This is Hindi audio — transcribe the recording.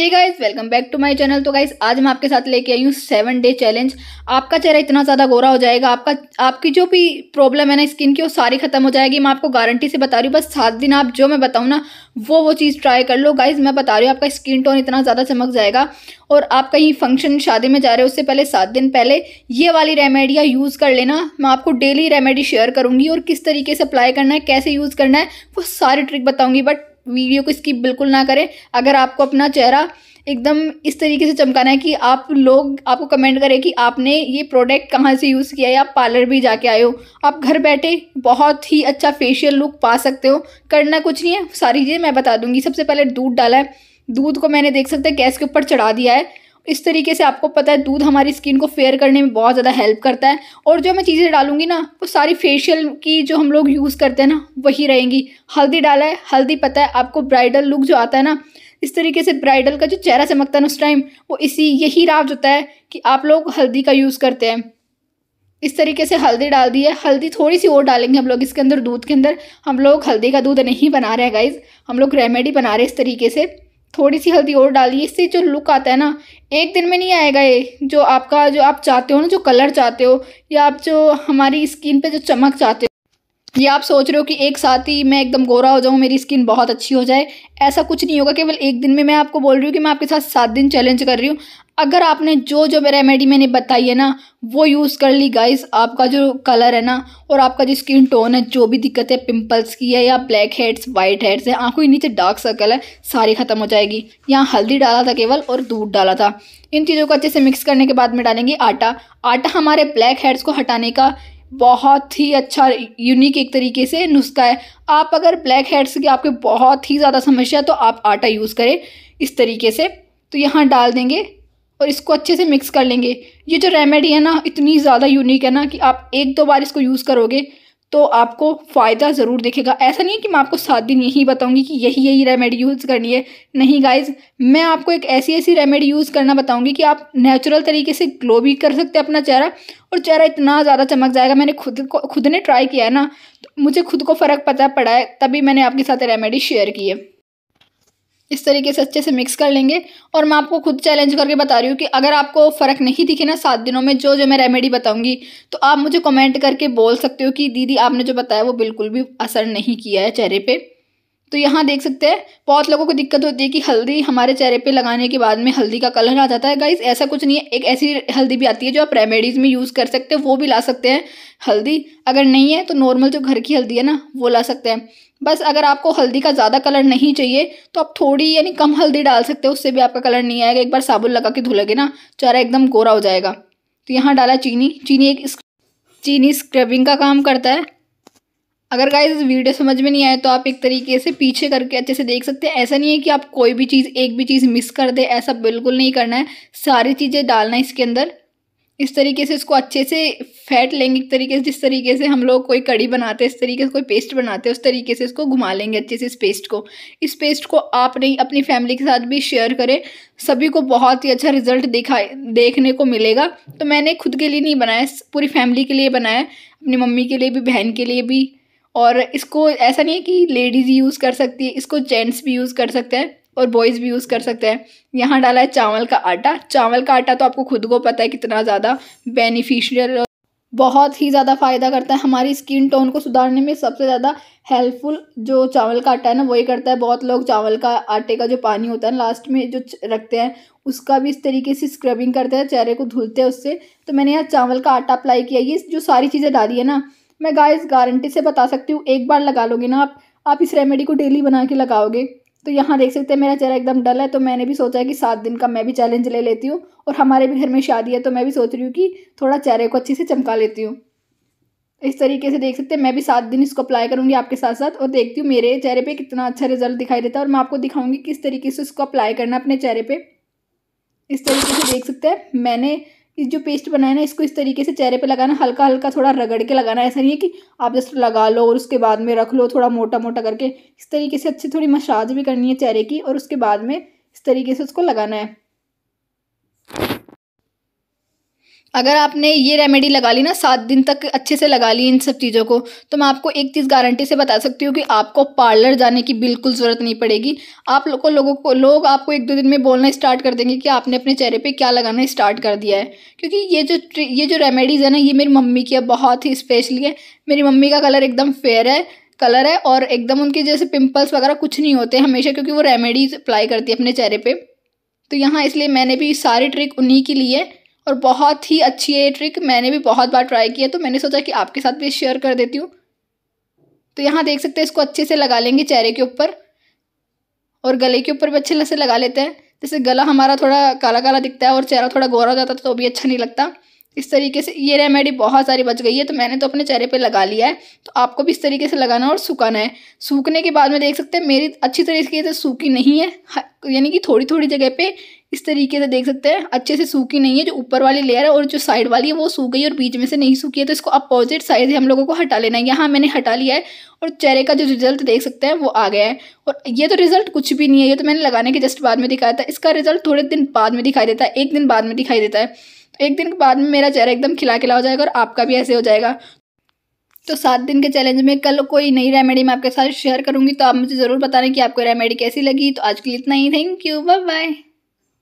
hey guys welcome back to my channel तो गाइज आज मैं आपके साथ लेके आई हूँ सेवन डे चैलेंज आपका चेहरा इतना ज़्यादा गोरा हो जाएगा आपका आपकी जो भी प्रॉब्लम है ना स्किन की वो सारी खत्म हो जाएगी मैं आपको गारंटी से बता रही हूँ बस सात दिन आप जो मैं बताऊँ ना वो वो चीज़ ट्राई कर लो गाइज मैं बता रही हूँ आपका स्किन टोन इतना ज़्यादा चमक जाएगा और आप कहीं फंक्शन शादी में जा रहे हो उससे पहले सात दिन पहले ये वाली रेमेडिया यूज़ कर लेना मैं आपको डेली रेमेडी शेयर करूँगी और किस तरीके से अप्लाई करना है कैसे यूज़ करना है वो सारी ट्रिक बताऊँगी बट वीडियो को स्किप बिल्कुल ना करें अगर आपको अपना चेहरा एकदम इस तरीके से चमकाना है कि आप लोग आपको कमेंट करें कि आपने ये प्रोडक्ट कहाँ से यूज़ किया है आप पार्लर भी जाके आए हो आप घर बैठे बहुत ही अच्छा फेशियल लुक पा सकते हो करना कुछ नहीं है सारी चीज़ें मैं बता दूंगी सबसे पहले दूध डाला है दूध को मैंने देख सकते हैं गैस के ऊपर चढ़ा दिया है इस तरीके से आपको पता है दूध हमारी स्किन को फेयर करने में बहुत ज़्यादा हेल्प करता है और जो मैं चीज़ें डालूंगी ना वो सारी फेशियल की जो हम लोग यूज़ करते हैं ना वही रहेंगी हल्दी डाला है हल्दी पता है आपको ब्राइडल लुक जो आता है ना इस तरीके से ब्राइडल का जो चेहरा चमकता है ना उस टाइम वो इसी यही राव होता है कि आप लोग हल्दी का यूज़ करते हैं इस तरीके से हल्दी डाल दी है हल्दी थोड़ी सी और डालेंगे हम लोग इसके अंदर दूध के अंदर हम लोग हल्दी का दूध नहीं बना रहे हैं गाइज हम लोग रेमेडी बना रहे हैं इस तरीके से थोड़ी सी हल्दी और डालिए इससे जो लुक आता है ना एक दिन में नहीं आएगा ये जो आपका जो आप चाहते हो ना जो कलर चाहते हो या आप जो हमारी स्किन पे जो चमक चाहते हो या आप सोच रहे हो कि एक साथ ही मैं एकदम गोरा हो जाऊँ मेरी स्किन बहुत अच्छी हो जाए ऐसा कुछ नहीं होगा केवल एक दिन में मैं आपको बोल रही हूँ कि मैं आपके साथ सात दिन चैलेंज कर रही हूँ अगर आपने जो जो रेमेडी मैंने बताई है ना वो यूज़ कर ली गाइस आपका जो कलर है ना और आपका जो स्किन टोन है जो भी दिक्कत है पिंपल्स की है या ब्लैक हेड्स वाइट हेड्स है आंखों के नीचे डार्क सर्कल है सारी ख़त्म हो जाएगी यहाँ हल्दी डाला था केवल और दूध डाला था इन चीज़ों को अच्छे से मिक्स करने के बाद में डालेंगे आटा आटा हमारे ब्लैक हेड्स को हटाने का बहुत ही अच्छा यूनिक एक तरीके से नुस्खा है आप अगर ब्लैक हेड्स की आपके बहुत ही ज़्यादा समस्या है तो आप आटा यूज़ करें इस तरीके से तो यहाँ डाल देंगे और इसको अच्छे से मिक्स कर लेंगे ये जो रेमेडी है ना इतनी ज़्यादा यूनिक है ना कि आप एक दो बार इसको यूज़ करोगे तो आपको फ़ायदा ज़रूर देखेगा ऐसा नहीं है कि मैं आपको सात दिन यही बताऊंगी कि यही यही रेमेडी यूज़ करनी है नहीं गाइज मैं आपको एक ऐसी ऐसी रेमेडी यूज़ करना बताऊंगी कि आप नेचुरल तरीके से ग्लो भी कर सकते हैं अपना चेहरा और चेहरा इतना ज़्यादा चमक जाएगा मैंने खुद को खुद ने ट्राई किया है ना तो मुझे खुद को फ़र्क पता पड़ा है तभी मैंने आपके साथ रेमेडी शेयर की है इस तरीके से अच्छे से मिक्स कर लेंगे और मैं आपको खुद चैलेंज करके बता रही हूँ कि अगर आपको फ़र्क नहीं दिखे ना सात दिनों में जो जो मैं रेमेडी बताऊँगी तो आप मुझे कमेंट करके बोल सकते हो कि दीदी आपने जो बताया वो बिल्कुल भी असर नहीं किया है चेहरे पर तो यहाँ देख सकते हैं बहुत लोगों को दिक्कत होती है कि हल्दी हमारे चेहरे पे लगाने के बाद में हल्दी का कलर आ जाता है गाइस ऐसा कुछ नहीं है एक ऐसी हल्दी भी आती है जो आप रेमेडीज़ में यूज़ कर सकते हैं वो भी ला सकते हैं हल्दी अगर नहीं है तो नॉर्मल जो घर की हल्दी है ना वो ला सकते हैं बस अगर आपको हल्दी का ज़्यादा कलर नहीं चाहिए तो आप थोड़ी यानी कम हल्दी डाल सकते हो उससे भी आपका कलर नहीं आएगा एक बार साबुन लगा के धुलगे ना चेहरा एकदम गोरा हो जाएगा तो यहाँ डाला चीनी चीनी एक चीनी स्क्रबिंग का काम करता है अगर गाइज वीडियो समझ में नहीं आए तो आप एक तरीके से पीछे करके अच्छे से देख सकते हैं ऐसा नहीं है कि आप कोई भी चीज़ एक भी चीज़ मिस कर दे ऐसा बिल्कुल नहीं करना है सारी चीज़ें डालना है इसके अंदर इस तरीके से इसको अच्छे से फैट लेंगे एक तरीके से जिस तरीके से हम लोग कोई कड़ी बनाते हैं इस तरीके से कोई पेस्ट बनाते हैं उस तरीके से इसको घुमा लेंगे अच्छे से इस पेस्ट को इस पेस्ट को आप नहीं अपनी फैमिली के साथ भी शेयर करें सभी को बहुत ही अच्छा रिजल्ट दिखा देखने को मिलेगा तो मैंने खुद के लिए नहीं बनाया पूरी फैमिली के लिए बनाया अपनी मम्मी के लिए भी बहन के लिए भी और इसको ऐसा नहीं है कि लेडीज़ यूज़ कर सकती है इसको जेंट्स भी यूज़ कर सकते हैं और बॉयज़ भी यूज़ कर सकते हैं यहाँ डाला है चावल का आटा चावल का आटा तो आपको खुद को पता है कितना ज़्यादा बेनिफिशियल बहुत ही ज़्यादा फ़ायदा करता है हमारी स्किन टोन को सुधारने में सबसे ज़्यादा हेल्पफुल जो चावल का आटा है ना वही करता है बहुत लोग चावल का आटे का जो पानी होता है ना लास्ट में जो रखते हैं उसका भी इस तरीके से स्क्रबिंग करते हैं चेहरे को धुलते हैं उससे तो मैंने यहाँ चावल का आटा अप्लाई किया ये जो सारी चीज़ें डाली है ना मैं गाइस गारंटी से बता सकती हूँ एक बार लगा लोगे ना आप आप इस रेमेडी को डेली बना के लगाओगे तो यहाँ देख सकते हैं मेरा चेहरा एकदम डल है तो मैंने भी सोचा कि सात दिन का मैं भी चैलेंज ले लेती हूँ और हमारे भी घर में शादी है तो मैं भी सोच रही हूँ कि थोड़ा चेहरे को अच्छे से चमका लेती हूँ इस तरीके से देख सकते हैं मैं भी सात दिन इसको अप्लाई करूँगी आपके साथ साथ और देखती हूँ मेरे चेहरे पर कितना अच्छा रिजल्ट दिखाई देता है और मैं आपको दिखाऊँगी किस तरीके से इसको अप्लाई करना अपने चेहरे पर इस तरीके से देख सकते हैं मैंने इस जो पेस्ट बनाया ना इसको इस तरीके से चेहरे पे लगाना हल्का हल्का थोड़ा रगड़ के लगाना ऐसा नहीं है कि आप जस्ट लगा लो और उसके बाद में रख लो थोड़ा मोटा मोटा करके इस तरीके से अच्छी थोड़ी मसाज भी करनी है चेहरे की और उसके बाद में इस तरीके से उसको लगाना है अगर आपने ये रेमेडी लगा ली ना सात दिन तक अच्छे से लगा ली इन सब चीज़ों को तो मैं आपको एक चीज़ गारंटी से बता सकती हूँ कि आपको पार्लर जाने की बिल्कुल ज़रूरत नहीं पड़ेगी आप लोग को लोगों को लोग आपको एक दो दिन में बोलना स्टार्ट कर देंगे कि आपने अपने चेहरे पे क्या लगाना स्टार्ट कर दिया है क्योंकि ये जो ये जो रेमेडीज़ है ना ये मेरी मम्मी की है बहुत ही स्पेशली है मेरी मम्मी का कलर एकदम फेयर है कलर है और एकदम उनके जैसे पिम्पल्स वगैरह कुछ नहीं होते हमेशा क्योंकि वो रेमेडीज़ अप्लाई करती है अपने चेहरे पर तो यहाँ इसलिए मैंने भी सारी ट्रिक उन्हीं की ली है और बहुत ही अच्छी है ये ट्रिक मैंने भी बहुत बार ट्राई किया तो मैंने सोचा कि आपके साथ भी शेयर कर देती हूँ तो यहाँ देख सकते हैं इसको अच्छे से लगा लेंगे चेहरे के ऊपर और गले के ऊपर भी अच्छे से लगा लेते हैं जैसे गला हमारा थोड़ा काला काला दिखता है और चेहरा थोड़ा गोरा हो जाता है तो भी अच्छा नहीं लगता इस तरीके से ये रेमेडी बहुत सारी बच गई है तो मैंने तो अपने चेहरे पे लगा लिया है तो आपको भी इस तरीके से लगाना और सूखाना है सूखने के बाद में देख सकते हैं मेरी अच्छी तरीके से सूखी नहीं है यानी कि थोड़ी थोड़ी जगह पे इस तरीके से देख सकते हैं अच्छे से सूखी नहीं है जो ऊपर वाली लेयर है और जो साइड वाली है वो सूख गई और बीच में से नहीं सूखी है तो इसको अपोजिट साइड से हम लोगों को हटा लेना है यहाँ मैंने हटा लिया है और चेहरे का जो रिजल्ट देख सकते हैं वो आ गया है और ये तो रिजल्ट कुछ भी नहीं है ये तो मैंने लगाने के जस्ट बाद में दिखाया था इसका रिजल्ट थोड़े दिन बाद में दिखाई देता है एक दिन बाद में दिखाई देता है एक दिन के बाद में मेरा चेहरा एकदम खिला खिला हो जाएगा और आपका भी ऐसे हो जाएगा तो सात दिन के चैलेंज में कल कोई नई रेमेडी मैं आपके साथ शेयर करूंगी तो आप मुझे ज़रूर बताने कि आपको रेमेडी कैसी लगी तो आज के लिए इतना ही थैंक यू बाय बाय